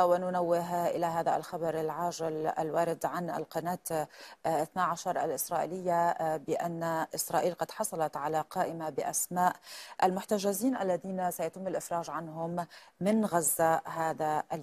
وننوه إلى هذا الخبر العاجل الوارد عن القناة 12 آه، الإسرائيلية آه، بأن إسرائيل قد حصلت على قائمة بأسماء المحتجزين الذين سيتم الإفراج عنهم من غزة هذا اليوم